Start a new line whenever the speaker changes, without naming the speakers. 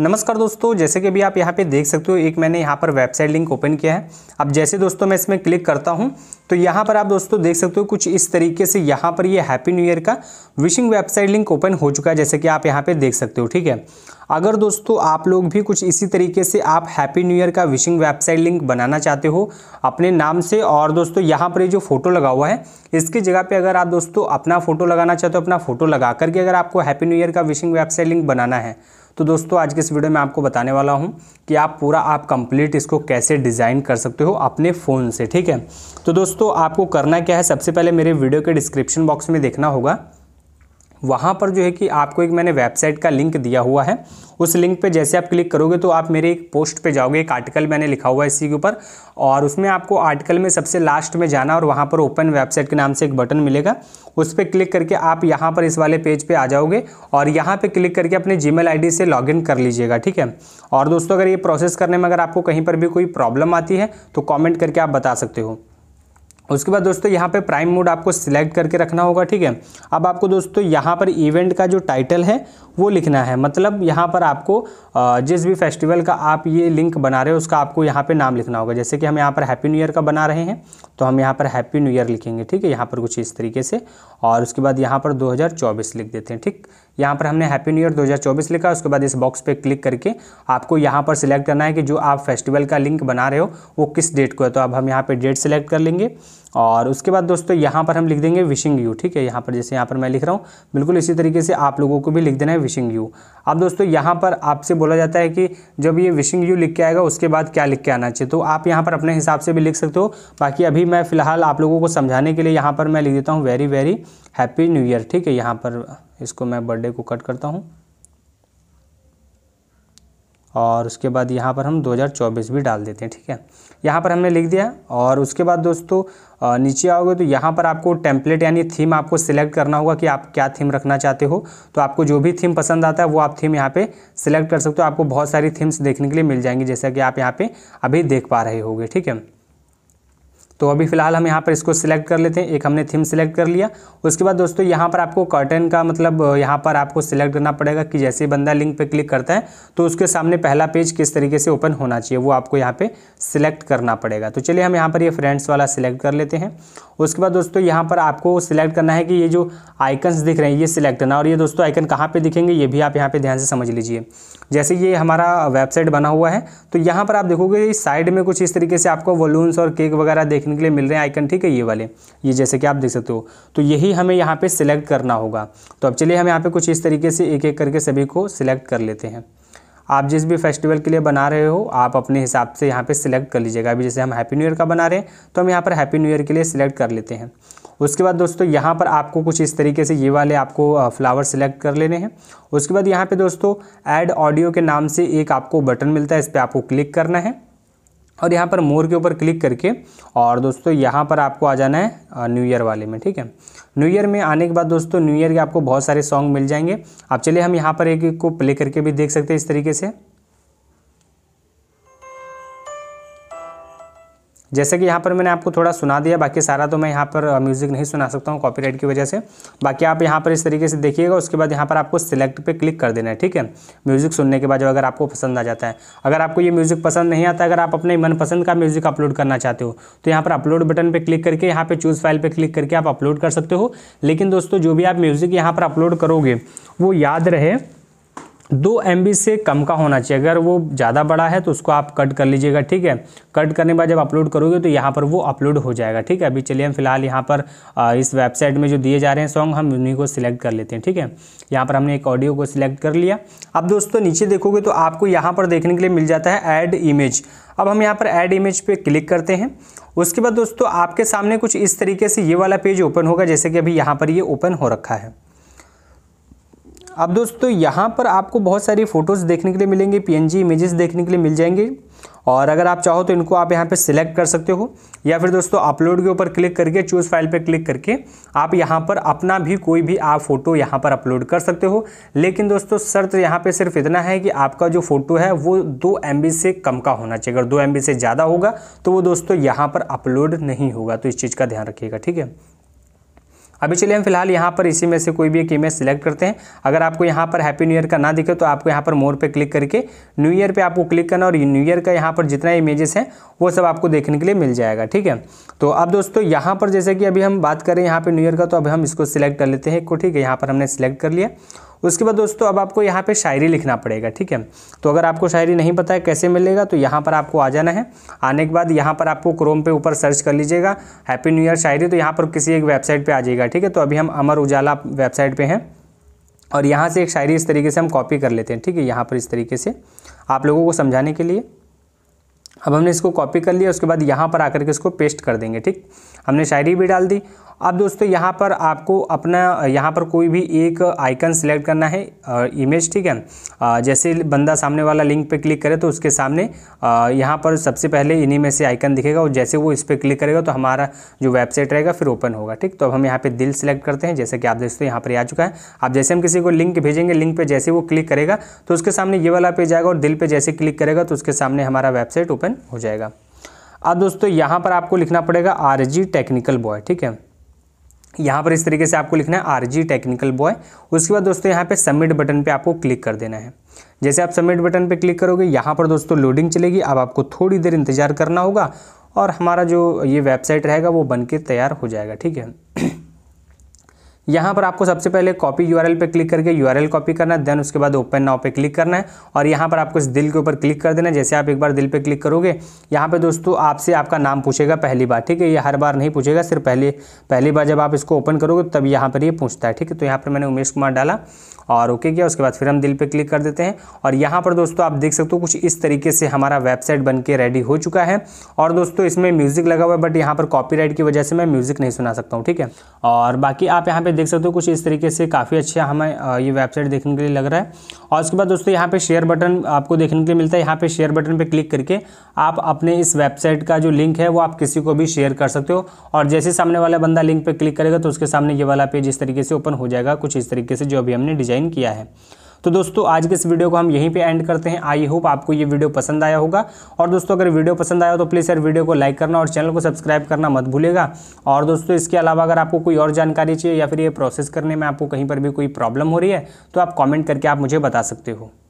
नमस्कार दोस्तों जैसे कि अभी आप यहाँ पे देख सकते हो एक मैंने यहाँ पर वेबसाइट लिंक ओपन किया है अब जैसे दोस्तों मैं इसमें क्लिक करता हूँ तो यहाँ पर आप दोस्तों देख सकते हो कुछ इस तरीके से यहाँ पर ये हैप्पी न्यू ईयर का विशिंग वेबसाइट लिंक ओपन हो चुका है जैसे कि आप यहाँ पे देख सकते हो ठीक है अगर दोस्तों आप लोग भी कुछ इसी तरीके से आप हैप्पी न्यू ईयर का विशिंग वेबसाइट लिंक बनाना चाहते हो अपने नाम से और दोस्तों यहाँ पर ये जो फोटो लगा हुआ है इसकी जगह पे अगर आप दोस्तों अपना फोटो लगाना चाहते हो अपना फोटो लगा करके अगर आपको हैप्पी न्यू ईयर का विशिंग वेबसाइट लिंक बनाना है तो दोस्तों आज के इस वीडियो में आपको बताने वाला हूँ कि आप पूरा आप कंप्लीट इसको कैसे डिज़ाइन कर सकते हो अपने फ़ोन से ठीक है तो दोस्तों आपको करना क्या है सबसे पहले मेरे वीडियो के डिस्क्रिप्शन बॉक्स में देखना होगा वहाँ पर जो है कि आपको एक मैंने वेबसाइट का लिंक दिया हुआ है उस लिंक पे जैसे आप क्लिक करोगे तो आप मेरे एक पोस्ट पे जाओगे एक आर्टिकल मैंने लिखा हुआ है इसी के ऊपर और उसमें आपको आर्टिकल में सबसे लास्ट में जाना और वहाँ पर ओपन वेबसाइट के नाम से एक बटन मिलेगा उस पर क्लिक करके आप यहाँ पर इस वाले पेज पर आ जाओगे और यहाँ पर क्लिक करके अपने जी मेल से लॉग कर लीजिएगा ठीक है और दोस्तों अगर ये प्रोसेस करने में अगर आपको कहीं पर भी कोई प्रॉब्लम आती है तो कॉमेंट करके आप बता सकते हो उसके बाद दोस्तों यहाँ पे प्राइम मोड आपको सिलेक्ट करके रखना होगा ठीक है अब आपको दोस्तों यहाँ पर इवेंट का जो टाइटल है वो लिखना है मतलब यहाँ पर आपको जिस भी फेस्टिवल का आप ये लिंक बना रहे हो उसका आपको यहाँ पे नाम लिखना होगा जैसे कि हम यहाँ पर हैप्पी न्यू ईयर का बना रहे हैं तो हम यहाँ पर हैप्पी न्यू ईयर लिखेंगे ठीक है यहाँ पर कुछ इस तरीके से और उसके बाद यहाँ पर दो लिख देते हैं ठीक यहाँ पर हमने हैप्पी न्यू ईयर 2024 लिखा उसके बाद इस बॉक्स पे क्लिक करके आपको यहाँ पर सिलेक्ट करना है कि जो आप फेस्टिवल का लिंक बना रहे हो वो किस डेट को है तो अब हम यहाँ पर डेट सिलेक्ट कर लेंगे और उसके बाद दोस्तों यहाँ पर हम लिख देंगे विशिंग यू ठीक है यहाँ पर जैसे यहाँ पर मैं लिख रहा हूँ बिल्कुल इसी तरीके से आप लोगों को भी लिख देना है विशिंग यू अब दोस्तों यहाँ पर आपसे बोला जाता है कि जब ये विशिंग यू लिख के आएगा उसके बाद क्या लिख के आना चाहिए तो आप यहाँ पर अपने हिसाब से भी लिख सकते हो बाकी अभी मैं फ़िलहाल आप लोगों को समझाने के लिए यहाँ पर मैं लिख देता हूँ very very happy new year ठीक है यहाँ पर इसको मैं बर्थडे को कट करता हूँ और उसके बाद यहाँ पर हम 2024 भी डाल देते हैं ठीक है यहाँ पर हमने लिख दिया और उसके बाद दोस्तों नीचे आओगे तो यहाँ पर आपको टेम्पलेट यानी थीम आपको सिलेक्ट करना होगा कि आप क्या थीम रखना चाहते हो तो आपको जो भी थीम पसंद आता है वो आप थीम यहाँ पे सिलेक्ट कर सकते हो आपको बहुत सारी थीम्स देखने के लिए मिल जाएंगी जैसा कि आप यहाँ पर अभी देख पा रहे होगे ठीक है तो अभी फ़िलहाल हम यहाँ पर इसको सिलेक्ट कर लेते हैं एक हमने थीम सिलेक्ट कर लिया उसके बाद दोस्तों यहाँ पर आपको कर्टन का मतलब यहाँ पर आपको सिलेक्ट करना पड़ेगा कि जैसे बंदा लिंक पर क्लिक करता है तो उसके सामने पहला पेज किस तरीके से ओपन होना चाहिए वो आपको यहाँ पर सिलेक्ट करना पड़ेगा तो चलिए हम यहाँ पर ये यह फ्रेंड्स वाला सिलेक्ट कर लेते हैं उसके बाद दोस्तों यहाँ पर आपको सिलेक्ट करना है कि ये जो आइकन्स दिख रहे हैं ये सिलेक्ट करना और ये दोस्तों आइकन कहाँ पर दिखेंगे ये भी आप यहाँ पर ध्यान से समझ लीजिए जैसे ये हमारा वेबसाइट बना हुआ है तो यहाँ पर आप देखोगे साइड में कुछ इस तरीके से आपको वलून्स और केक वगैरह देखने देखने के लिए मिल रहे हैं आइकन ठीक है ये वाले ये जैसे कि आप देख सकते हो तो यही हमें यहाँ पे सिलेक्ट करना होगा तो अब चलिए हम यहाँ पे कुछ इस तरीके से एक एक करके सभी को सिलेक्ट कर लेते हैं आप जिस भी फेस्टिवल के लिए बना रहे हो आप अपने हिसाब से यहाँ पे सिलेक्ट कर लीजिएगा अभी जैसे हम हैप्पी न्यू ईयर का बना रहे हैं तो हम यहाँ पर हैप्पी न्यू ईयर के लिए सिलेक्ट कर लेते हैं उसके बाद दोस्तों यहाँ पर आपको कुछ इस तरीके से ये वाले आपको फ्लावर सिलेक्ट कर लेने हैं उसके बाद यहाँ पर दोस्तों ऐड ऑडियो के नाम से एक आपको बटन मिलता है इस पर आपको क्लिक करना है और यहाँ पर मोर के ऊपर क्लिक करके और दोस्तों यहाँ पर आपको आ जाना है न्यू ईयर वाले में ठीक है न्यू ईयर में आने के बाद दोस्तों न्यू ईयर के आपको बहुत सारे सॉन्ग मिल जाएंगे आप चलिए हम यहाँ पर एक को प्ले करके भी देख सकते हैं इस तरीके से जैसे कि यहाँ पर मैंने आपको थोड़ा सुना दिया बाकी सारा तो मैं यहाँ पर म्यूज़िक नहीं सुना सकता हूँ कॉपीराइट की वजह से बाकी आप यहाँ पर इस तरीके से देखिएगा उसके बाद यहाँ पर आपको सिलेक्ट पे क्लिक कर देना है ठीक है म्यूज़िक सुनने के बाद जो अगर आपको पसंद आ जाता है अगर आपको ये म्यूज़िक पसंद नहीं आता अगर आप अपने मनपसंद का म्यूज़िक अपलोड करना चाहते हो तो यहाँ पर अपलोड बटन पर क्लिक करके यहाँ पर चूज़ फाइल पर क्लिक करके आप अपलोड कर सकते हो लेकिन दोस्तों जो भी आप म्यूज़िक यहाँ पर अपलोड करोगे वो याद रहे दो एम से कम का होना चाहिए अगर वो ज़्यादा बड़ा है तो उसको आप कट कर लीजिएगा ठीक है कट करने के बाद जब अपलोड करोगे तो यहाँ पर वो अपलोड हो जाएगा ठीक है अभी चलिए हम फिलहाल यहाँ पर इस वेबसाइट में जो दिए जा रहे हैं सॉन्ग हम उन्हीं को सिलेक्ट कर लेते हैं ठीक है यहाँ पर हमने एक ऑडियो को सिलेक्ट कर लिया अब दोस्तों नीचे देखोगे तो आपको यहाँ पर देखने के लिए मिल जाता है ऐड इमेज अब हम यहाँ पर ऐड इमेज पर क्लिक करते हैं उसके बाद दोस्तों आपके सामने कुछ इस तरीके से ये वाला पेज ओपन होगा जैसे कि अभी यहाँ पर ये ओपन हो रखा है अब दोस्तों यहाँ पर आपको बहुत सारी फ़ोटोज़ देखने के लिए मिलेंगे पीएनजी इमेजेस देखने के लिए मिल जाएंगे और अगर आप चाहो तो इनको आप यहाँ पे सिलेक्ट कर सकते हो या फिर दोस्तों अपलोड के ऊपर क्लिक करके चूज़ फाइल पे क्लिक करके आप यहाँ पर अपना भी कोई भी आप फ़ोटो यहाँ पर अपलोड कर सकते हो लेकिन दोस्तों शर्त यहाँ पे सिर्फ इतना है कि आपका जो फ़ोटो है वो दो एम से कम का होना चाहिए अगर दो एम से ज़्यादा होगा तो वो दोस्तों यहाँ पर अपलोड नहीं होगा तो इस चीज़ का ध्यान रखिएगा ठीक है अभी चलिए हम फिलहाल यहाँ पर इसी में से कोई भी एक इमेज सेलेक्ट करते हैं अगर आपको यहाँ पर हैप्पी न्यू ईयर का ना दिखे तो आपको यहाँ पर मोर पे क्लिक करके न्यू ईयर पे आपको क्लिक करना और न्यू ईयर का यहाँ पर जितना इमेजेस हैं वो सब आपको देखने के लिए मिल जाएगा ठीक है तो अब दोस्तों यहाँ पर जैसे कि अभी हम बात करें यहाँ पर न्यू ईयर का तो अभी हम इसको सिलेक्ट कर लेते हैं ठीक है यहाँ पर हमने सिलेक्ट कर लिया उसके बाद दोस्तों अब आपको यहाँ पे शायरी लिखना पड़ेगा ठीक है तो अगर आपको शायरी नहीं पता है कैसे मिलेगा तो यहाँ पर आपको आ जाना है आने के बाद यहाँ पर आपको क्रोम पे ऊपर सर्च कर लीजिएगा हैप्पी न्यू ईयर शायरी तो यहाँ पर किसी एक वेबसाइट पर आ जाएगा ठीक है तो अभी हम अमर उजाला वेबसाइट पर हैं और यहाँ से एक शायरी इस तरीके से हम कॉपी कर लेते हैं ठीक है यहाँ पर इस तरीके से आप लोगों को समझाने के लिए अब हमने इसको कॉपी कर लिया उसके बाद यहाँ पर आकर के इसको पेस्ट कर देंगे ठीक हमने शायरी भी डाल दी अब दोस्तों यहाँ पर आपको अपना यहाँ पर कोई भी एक आइकन सेलेक्ट करना है इमेज ठीक है जैसे बंदा सामने वाला लिंक पे क्लिक करे तो उसके सामने यहाँ पर सबसे पहले इन्हीं में से आइकन दिखेगा और जैसे वो इस पर क्लिक करेगा तो हमारा जो वेबसाइट रहेगा फिर ओपन होगा ठीक तो अब हम यहाँ पर दिल सेलेक्ट करते हैं जैसे कि आप दोस्तों यहाँ पर आ चुका है आप जैसे हम किसी को लिंक भेजेंगे लिंक पर जैसे वो क्लिक करेगा तो उसके सामने ये वाला पेज आएगा और दिल पर जैसे क्लिक करेगा तो उसके सामने हमारा वेबसाइट ओपन हो जाएगा अब दोस्तों यहाँ पर आपको लिखना पड़ेगा आर जी टेक्निकल बॉय ठीक है यहाँ पर इस तरीके से आपको लिखना है आर जी टेक्निकल बॉय उसके बाद दोस्तों यहाँ पे सबमिट बटन पे आपको क्लिक कर देना है जैसे आप सबमिट बटन पे क्लिक करोगे यहाँ पर दोस्तों लोडिंग चलेगी अब आपको थोड़ी देर इंतज़ार करना होगा और हमारा जो ये वेबसाइट रहेगा वो बन के तैयार हो जाएगा ठीक है यहाँ पर आपको सबसे पहले कॉपी यू पे क्लिक करके यू कॉपी करना है देन उसके बाद ओपन नाव पे क्लिक करना है और यहाँ पर आपको इस दिल के ऊपर क्लिक कर देना है जैसे आप एक बार दिल पे क्लिक करोगे यहाँ पे दोस्तों आपसे आपका नाम पूछेगा पहली बार ठीक है ये हर बार नहीं पूछेगा सिर्फ पहले पहली बार जब आप इसको ओपन करोगे तब यहाँ पर ये यह पूछता है ठीक है तो यहाँ पर मैंने उमेश कुमार डाला और ओके किया उसके बाद फिर हम दिल पे क्लिक कर देते हैं और यहाँ पर दोस्तों आप देख सकते हो कुछ इस तरीके से हमारा वेबसाइट बन के रेडी हो चुका है और दोस्तों इसमें म्यूज़िक लगा हुआ है बट यहाँ पर कॉपीराइट की वजह से मैं म्यूज़िक नहीं सुना सकता हूँ ठीक है और बाकी आप यहाँ पे पे देख सकते हो कुछ इस तरीके से काफ़ी अच्छा हमें ये वेबसाइट देखने के लिए लग रहा है और उसके बाद दोस्तों यहाँ पे शेयर बटन आपको देखने के लिए मिलता है यहाँ पे शेयर बटन पे क्लिक करके आप अपने इस वेबसाइट का जो लिंक है वो आप किसी को भी शेयर कर सकते हो और जैसे सामने वाला बंदा लिंक पर क्लिक करेगा तो उसके सामने ये वाला पेज इस तरीके से ओपन हो जाएगा कुछ इस तरीके से जो अभी हमने डिज़ाइन किया है तो दोस्तों आज के इस वीडियो को हम यहीं पे एंड करते हैं आई होप आपको ये वीडियो पसंद आया होगा और दोस्तों अगर वीडियो पसंद आया तो प्लीज़ यार वीडियो को लाइक करना और चैनल को सब्सक्राइब करना मत भूलेगा और दोस्तों इसके अलावा अगर आपको कोई और जानकारी चाहिए या फिर ये प्रोसेस करने में आपको कहीं पर भी कोई प्रॉब्लम हो रही है तो आप कॉमेंट करके आप मुझे बता सकते हो